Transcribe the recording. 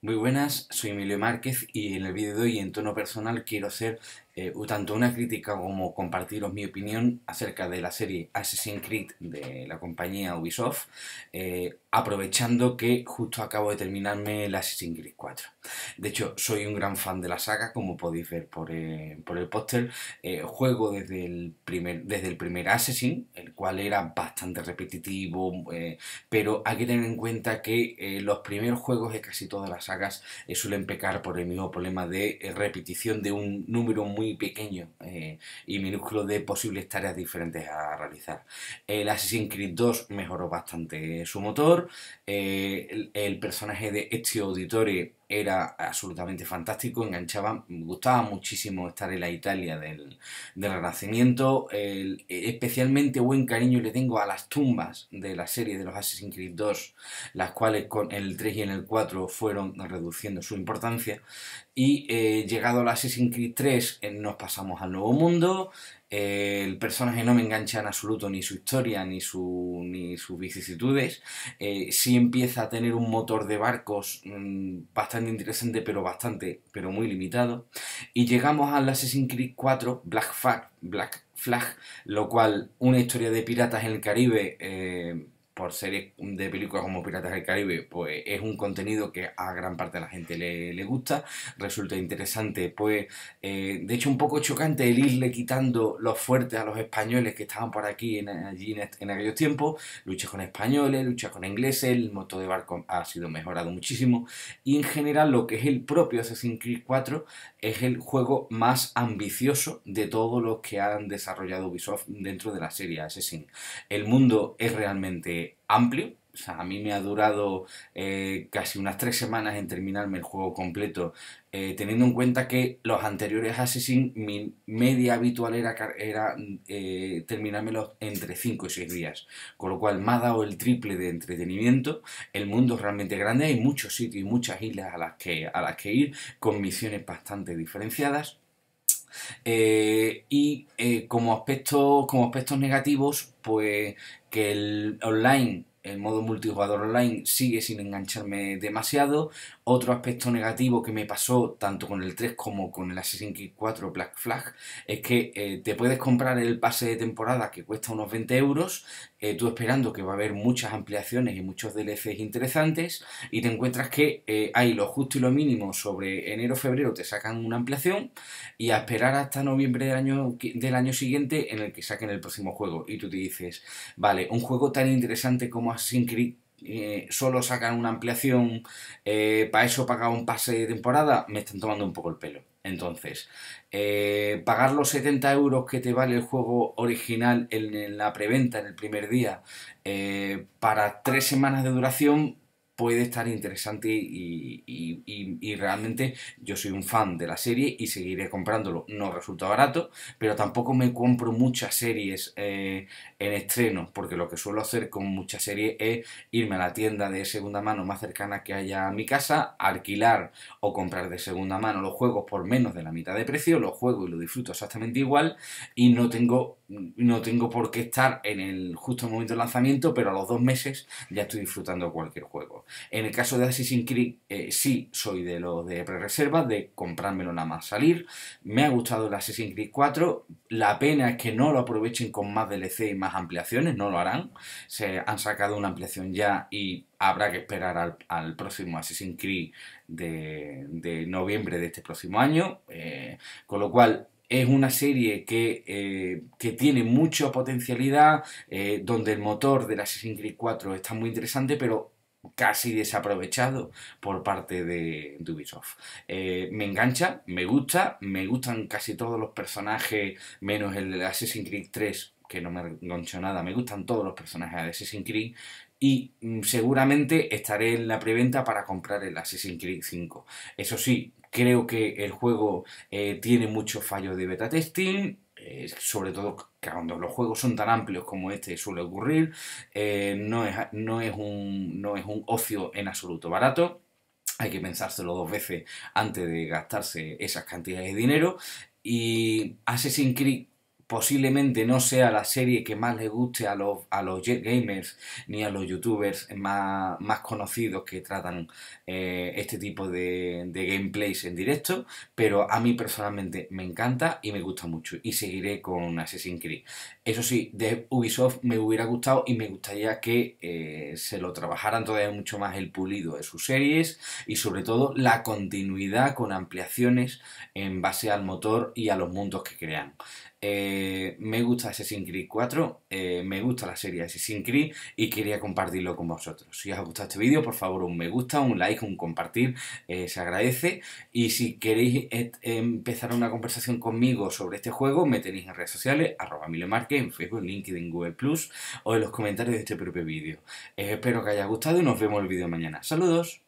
Muy buenas, soy Emilio Márquez y en el vídeo de hoy en tono personal quiero hacer eh, tanto una crítica como compartiros mi opinión acerca de la serie Assassin's Creed de la compañía Ubisoft, eh, aprovechando que justo acabo de terminarme el Assassin's Creed 4. De hecho, soy un gran fan de la saga, como podéis ver por, eh, el póster. juego desde el, primer, desde el primer Assassin, el cual era bastante repetitivo, pero hay que tener en cuenta que los primeros juegos de casi todas las sagas eh, suelen pecar por el mismo problema de eh, repetición de un número muy pequeño eh, y minúsculo de posibles tareas diferentes a realizar. El Assassin's Creed 2 mejoró bastante su motor, el, personaje de Ezio este Auditore era absolutamente fantástico, enganchaba, me gustaba muchísimo estar en la Italia del, Renacimiento, especialmente buen cariño le tengo a las tumbas de la serie de los Assassin's Creed 2, las cuales con el 3 y en el 4 fueron reduciendo su importancia, y eh, llegado al Assassin's Creed 3 eh, nos pasamos al Nuevo Mundo, el personaje no me engancha en absoluto ni su historia ni, su, ni sus vicisitudes. si eh, sí empieza a tener un motor de barcos mm, bastante interesante, pero bastante, pero muy limitado. Y llegamos al Assassin's Creed 4 Black Flag, Black Flag lo cual una historia de piratas en el Caribe. Eh, por series de películas como Piratas del Caribe, pues es un contenido que a gran parte de la gente le, gusta, resulta interesante, pues eh, de hecho un poco chocante el irle quitando los fuertes a los españoles que estaban por aquí en, allí en, en aquellos tiempos, luchas con españoles, luchas con ingleses, el moto de barco ha sido mejorado muchísimo y en general lo que es el propio Assassin's Creed 4 es el juego más ambicioso de todos los que han desarrollado Ubisoft dentro de la serie Assassin. El mundo es realmente amplio. a mí me ha durado eh, casi unas tres semanas en terminarme el juego completo, eh, teniendo en cuenta que los anteriores Assassin, mi media habitual era, era eh, terminármelos entre 5 y 6 días. Con lo cual me ha dado el triple de entretenimiento. El mundo es realmente grande, hay muchos sitios y muchas islas a las que, a las que ir, con misiones bastante diferenciadas. Eh, y eh, como, como aspectos negativos, pues que el online el modo multijugador online sigue sin engancharme demasiado. Otro aspecto negativo que me pasó tanto con el 3 como con el Assassin's Creed 4 Black Flag es que eh, te puedes comprar el pase de temporada que cuesta unos 20 euros eh, tú esperando que va a haber muchas ampliaciones y muchos DLCs interesantes y te encuentras que eh, hay lo justo y lo mínimo sobre enero febrero te sacan una ampliación y a esperar hasta noviembre del año, del año siguiente en el que saquen el próximo juego y tú te dices, vale, un juego tan interesante como Assassin's Creed eh, solo sacan una ampliación, eh, para eso pagar un pase de temporada, me están tomando un poco el pelo. Entonces, eh, pagar los 70 euros que te vale el juego original en, en la preventa, en el primer día, para tres semanas de duración, puede estar interesante y, realmente yo soy un fan de la serie y seguiré comprándolo. No resulta barato, pero tampoco me compro muchas series eh, en estreno, porque lo que suelo hacer con muchas series es irme a la tienda de segunda mano más cercana que haya a mi casa, alquilar o comprar de segunda mano los juegos por menos de la mitad de precio, los juego y lo disfruto exactamente igual y no tengo no tengo por qué estar en el justo momento de lanzamiento, pero a los dos meses ya estoy disfrutando cualquier juego. En el caso de Assassin's Creed, eh, sí soy de los de pre-reserva, de comprármelo nada más salir. Me ha gustado el Assassin's Creed 4. La pena es que no lo aprovechen con más DLC y más ampliaciones, no lo harán. Se han sacado una ampliación ya y habrá que esperar al, próximo Assassin's Creed de, de, noviembre de este próximo año. Eh, con lo cual, es una serie que, eh, que tiene mucha potencialidad, eh, donde el motor del Assassin's Creed 4 está muy interesante, pero casi desaprovechado por parte de, de Ubisoft. Eh, me engancha, me gusta, me gustan casi todos los personajes, menos el de Assassin's Creed 3, que no me enganchó nada, me gustan todos los personajes de Assassin's Creed, y mm, seguramente estaré en la preventa para comprar el Assassin's Creed 5. Eso sí, creo que el juego eh, tiene muchos fallos de beta testing, eh, sobre todo cuando los juegos son tan amplios como este suele ocurrir, eh, no, es, no, es un, no es un ocio en absoluto barato. Hay que pensárselo dos veces antes de gastarse esas cantidades de dinero. Y Assassin's Creed posiblemente no sea la serie que más le guste a los, a los gamers ni a los youtubers más, más conocidos que tratan eh, este tipo de, de, gameplays en directo, pero a mí personalmente me encanta y me gusta mucho y seguiré con Assassin's Creed. Eso sí, de Ubisoft me hubiera gustado y me gustaría que eh, se lo trabajaran todavía mucho más el pulido de sus series y sobre todo la continuidad con ampliaciones en base al motor y a los mundos que crean. Eh, me gusta Assassin's Creed 4, eh, me gusta la serie Assassin's Creed y quería compartirlo con vosotros. Si os ha gustado este vídeo, por favor, un me gusta, un like, un compartir, se agradece. Y si queréis empezar una conversación conmigo sobre este juego, me tenéis en redes sociales, arroba milemarque en Facebook, LinkedIn, Google Plus o en los comentarios de este propio vídeo. espero que haya gustado y nos vemos el vídeo mañana. Saludos.